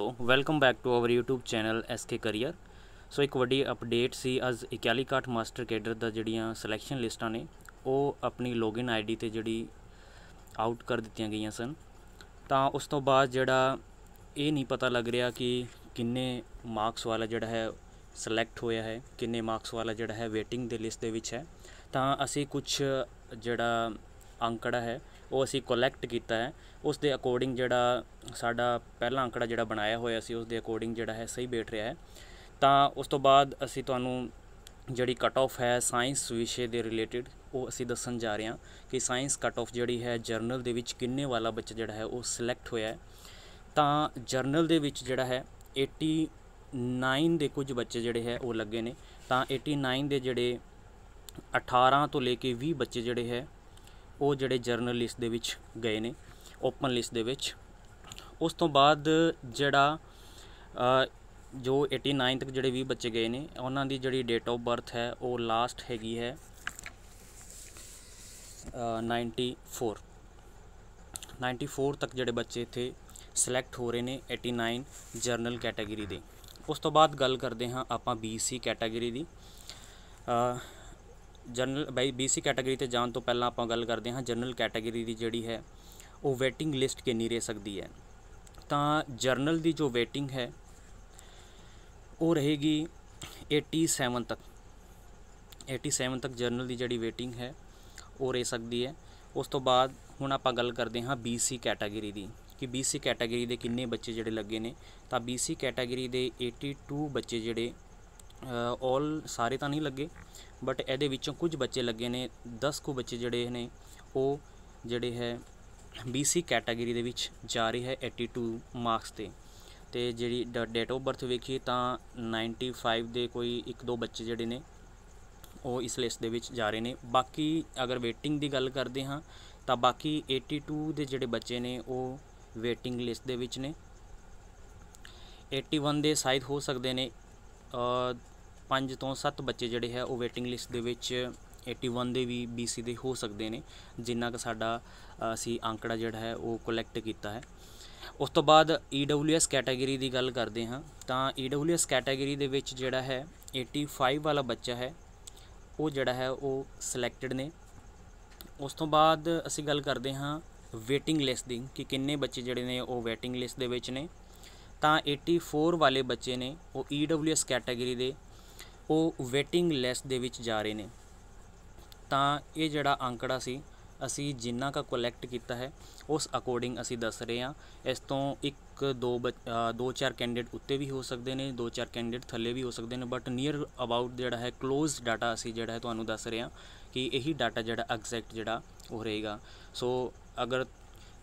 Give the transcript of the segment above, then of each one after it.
so welcome back to our YouTube channel SK career so ਇੱਕ ਵੱਡੀ update ਸੀ ਅੱਜ 41 ਕਾਟ ਮਾਸਟਰ ਕੈਡਰ ਦਾ ਜਿਹੜੀਆਂ ਸਿਲੈਕਸ਼ਨ ਲਿਸਟਾਂ ਨੇ ਉਹ ਆਪਣੀ ਲੌਗਇਨ ਆਈਡੀ ਤੇ ਜਿਹੜੀ ਆਊਟ ਕਰ ਦਿੱਤੀਆਂ ਗਈਆਂ ਸਨ ਤਾਂ ਉਸ ਤੋਂ ਬਾਅਦ ਜਿਹੜਾ ਇਹ ਨਹੀਂ ਪਤਾ ਲੱਗ ਰਿਹਾ ਕਿ ਕਿੰਨੇ ਮਾਰਕਸ ਵਾਲਾ ਜਿਹੜਾ ਹੈ ਸਿਲੈਕਟ ਹੋਇਆ ਹੈ ਕਿੰਨੇ ਮਾਰਕਸ ਵਾਲਾ ਜਿਹੜਾ ਹੈ ਵੇਟਿੰਗ ਦੇ ਲਿਸਟ ਦੇ ਵਿੱਚ ਹੈ ਤਾਂ ਅਸੀਂ ਕੁਝ ਜਿਹੜਾ ਅੰਕੜਾ ਹੈ ਉਹ ਅਸੀਂ ਕਲੈਕਟ ਕੀਤਾ ਹੈ ਉਸ ਦੇ ਅਕੋਰਡਿੰਗ ਜਿਹੜਾ ਸਾਡਾ ਪਹਿਲਾ ਅੰਕੜਾ ਜਿਹੜਾ ਬਣਾਇਆ ਹੋਇਆ ਸੀ ਉਸ ਦੇ ਅਕੋਰਡਿੰਗ ਜਿਹੜਾ ਹੈ ਸਹੀ ਬੈਠ ਰਿਹਾ ਹੈ ਤਾਂ ਉਸ ਤੋਂ ਬਾਅਦ ਅਸੀਂ ਤੁਹਾਨੂੰ ਜਿਹੜੀ ਕਟ ਆਫ ਹੈ ਸਾਇੰਸ ਵਿਸ਼ੇ ਦੇ ਰਿਲੇਟਡ ਉਹ ਅਸੀਂ ਦੱਸਣ ਜਾ ਰਹੇ ਹਾਂ ਕਿ ਸਾਇੰਸ ਕਟ ਆਫ ਜਿਹੜੀ ਹੈ ਜਰਨਲ ਦੇ ਵਿੱਚ ਕਿੰਨੇ ਵਾਲਾ ਬੱਚਾ ਜਿਹੜਾ ਹੈ ਉਹ ਸਿਲੈਕਟ ਹੋਇਆ ਹੈ ਤਾਂ ਜਰਨਲ ਦੇ ਵਿੱਚ ਜਿਹੜਾ ਹੈ 89 ਦੇ ਕੁਝ ਬੱਚੇ ਜਿਹੜੇ ਹੈ ਉਹ ਲੱਗੇ ਨੇ ਤਾਂ 89 ਦੇ ਜਿਹੜੇ 18 ਤੋਂ ਲੈ ਕੇ 20 ਬੱਚੇ ਜਿਹੜੇ ਹੈ ਉਹ ਜਿਹੜੇ ਜਰਨਲ ਲਿਸਟ ਦੇ ਵਿੱਚ ਗਏ ਨੇ ਓਪਨ ਲਿਸਟ ਦੇ ਵਿੱਚ ਉਸ ਤੋਂ ਬਾਅਦ ਜਿਹੜਾ ਜੋ 89 ਤੱਕ ਜਿਹੜੇ 20 ਬੱਚੇ ਗਏ ਨੇ ਉਹਨਾਂ ਦੀ ਜਿਹੜੀ ਡੇਟ ਆਫ ਬਰਥ ਹੈ ਉਹ ਲਾਸਟ ਹੈਗੀ ਹੈ 94 94 ਤੱਕ ਜਿਹੜੇ ਬੱਚੇ ਇੱਥੇ ਸਿਲੈਕਟ ਹੋ ਰਹੇ ਨੇ 89 ਜਰਨਲ ਕੈਟਾਗਰੀ ਦੇ ਉਸ ਤੋਂ ਬਾਅਦ ਗੱਲ ਕਰਦੇ ਹਾਂ ਆਪਾਂ BC ਕੈਟਾਗਰੀ ਦੀ ਜਨਰਲ ਬਾਈ ਬੀਸੀ ਕੈਟਾਗਰੀ ਤੇ ਜਾਣ ਤੋਂ ਪਹਿਲਾਂ ਆਪਾਂ ਗੱਲ ਕਰਦੇ ਹਾਂ ਜਨਰਲ ਕੈਟਾਗਰੀ ਦੀ ਜਿਹੜੀ ਹੈ ਉਹ ਵੇਟਿੰਗ ਲਿਸਟ ਨਹੀਂ ਰਹਿ ਸਕਦੀ ਹੈ ਤਾਂ ਜਨਰਲ ਦੀ ਜੋ ਵੇਟਿੰਗ ਹੈ ਉਹ ਰਹੇਗੀ 87 ਤੱਕ 87 ਤੱਕ ਜਨਰਲ ਦੀ ਜਿਹੜੀ ਵੇਟਿੰਗ ਹੈ ਉਹ ਰਹਿ ਸਕਦੀ ਹੈ ਉਸ ਤੋਂ ਬਾਅਦ ਹੁਣ ਆਪਾਂ ਗੱਲ ਕਰਦੇ ਹਾਂ BC ਕੈਟਾਗਰੀ ਦੀ ਕਿ BC ਕੈਟਾਗਰੀ ਦੇ ਕਿੰਨੇ ਬੱਚੇ ਜਿਹੜੇ ਲੱਗੇ ਨੇ ਤਾਂ BC ਕੈਟਾਗਰੀ ਦੇ 82 ਬੱਚੇ ਜਿਹੜੇ ਆਲ ਸਾਰੇ ਤਾਂ ਨਹੀਂ ਲੱਗੇ ਬਟ ਇਹਦੇ ਵਿੱਚੋਂ ਕੁਝ ਬੱਚੇ ਲੱਗੇ ਨੇ 10 ਕੁ ਬੱਚੇ ਜਿਹੜੇ ਨੇ ਉਹ ਜਿਹੜੇ ਹੈ BC ਕੈਟਾਗਰੀ ਦੇ ਵਿੱਚ ਜਾ ਰਹੀ ਹੈ 82 ਮਾਰਕਸ ਤੇ ਤੇ ਜਿਹੜੀ ਡੇਟ ਆਫ ਬਰਥ ਵੇਖੀ ਤਾਂ 95 ਦੇ ਕੋਈ ਇੱਕ ਦੋ ਬੱਚੇ ਜਿਹੜੇ ਨੇ ਉਹ ਇਸ ਲਿਸਟ ਦੇ ਵਿੱਚ ਜਾ ਰਹੇ ਨੇ ਬਾਕੀ ਅਗਰ ਵੇਟਿੰਗ ਦੀ ਗੱਲ ਕਰਦੇ ਹਾਂ ਤਾਂ ਬਾਕੀ 82 ਦੇ ਜਿਹੜੇ ਬੱਚੇ ਨੇ ਉਹ ਵੇਟਿੰਗ ਲਿਸਟ ਦੇ ਵਿੱਚ ਨੇ 81 ਦੇ ਸ਼ਾਇਦ ਹੋ ਸਕਦੇ ਨੇ ਪੰਜ ਤੋਂ ਸੱਤ ਬੱਚੇ ਜਿਹੜੇ ਹੈ ਉਹ ਵੇਟਿੰਗ ਲਿਸਟ ਦੇ ਵਿੱਚ 81 ਦੇ ਵੀ BC ਦੇ ਹੋ ਸਕਦੇ ਨੇ ਜਿੰਨਾ ਕਿ ਸਾਡਾ ਅਸੀਂ ਅੰਕੜਾ ਜਿਹੜਾ ਹੈ ਉਹ ਕਲੈਕਟ ਕੀਤਾ ਹੈ ਉਸ ਤੋਂ ਬਾਅਦ EWS ਕੈਟਾਗਰੀ ਦੀ ਗੱਲ ਕਰਦੇ ਹਾਂ ਤਾਂ EWS ਕੈਟਾਗਰੀ ਦੇ ਵਿੱਚ ਜਿਹੜਾ ਹੈ 85 ਵਾਲਾ ਬੱਚਾ ਹੈ ਉਹ ਜਿਹੜਾ ਹੈ ਉਹ ਸਿਲੈਕਟਡ ਨੇ ਉਸ ਤੋਂ ਬਾਅਦ ਅਸੀਂ ਗੱਲ ਕਰਦੇ ਹਾਂ ਵੇਟਿੰਗ ਲਿਸਟ ਦੀ ਕਿ ਕਿੰਨੇ ਬੱਚੇ ਜਿਹੜੇ ਨੇ ਉਹ ਵੇਟਿੰਗ ਲਿਸਟ ਦੇ ਵਿੱਚ ਨੇ ਤਾਂ 84 ਵਾਲੇ ਬੱਚੇ ਨੇ ਉਹ EWS ਕੈਟਾਗਰੀ ਦੇ ਉਹ ਵੇਟਿੰਗ ਲਿਸਟ ਦੇ ਵਿੱਚ ਜਾ ਰਹੇ ਨੇ ਤਾਂ ਇਹ ਜਿਹੜਾ ਅੰਕੜਾ ਸੀ ਅਸੀਂ ਜਿੰਨਾ ਕਾ ਕਲੈਕਟ ਕੀਤਾ ਹੈ ਉਸ ਅਕੋਰਡਿੰਗ ਅਸੀਂ ਦੱਸ ਰਹੇ ਹਾਂ ਇਸ ਤੋਂ ਇੱਕ ਦੋ ਦੋ ਚਾਰ ਕੈਂਡੀਡੇਟ ਉੱਤੇ ਵੀ ਹੋ ਸਕਦੇ ਨੇ ਦੋ ਚਾਰ ਕੈਂਡੀਡੇਟ ਥੱਲੇ ਵੀ ਹੋ ਸਕਦੇ ਨੇ ਬਟ ਨੀਅਰ ਅਬਾਊਟ ਜਿਹੜਾ ਹੈ ক্লোਜ਼ ਡਾਟਾ ਅਸੀਂ ਜਿਹੜਾ ਹੈ ਤੁਹਾਨੂੰ ਦੱਸ ਰਹੇ ਹਾਂ ਕਿ ਇਹੀ ਡਾਟਾ ਜਿਹੜਾ ਐਗਜ਼ੈਕਟ ਜਿਹੜਾ ਉਹ ਰਹੇਗਾ ਸੋ ਅਗਰ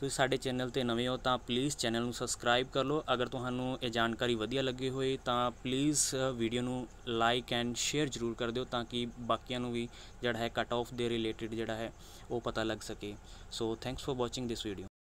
ਤੁਸੀਂ ਸਾਡੇ ਚੈਨਲ ਤੇ ਨਵੇਂ ਹੋ ਤਾਂ ਪਲੀਜ਼ ਚੈਨਲ ਨੂੰ ਸਬਸਕ੍ਰਾਈਬ ਕਰ ਲਓ ਅਗਰ ਤੁਹਾਨੂੰ ਇਹ ਜਾਣਕਾਰੀ ਵਧੀਆ ਲੱਗੀ ਹੋਈ ਤਾਂ ਪਲੀਜ਼ ਵੀਡੀਓ ਨੂੰ ਲਾਈਕ ਐਂਡ ਸ਼ੇਅਰ ਜ਼ਰੂਰ ਕਰ ਦਿਓ ਤਾਂ ਕਿ ਬਾਕੀਆਂ ਨੂੰ ਵੀ ਜਿਹੜਾ ਹੈ ਕੱਟ ਆਫ ਦੇ ਰਿਲੇਟਡ ਜਿਹੜਾ ਹੈ ਉਹ ਪਤਾ ਲੱਗ ਸਕੇ so thanks for watching this video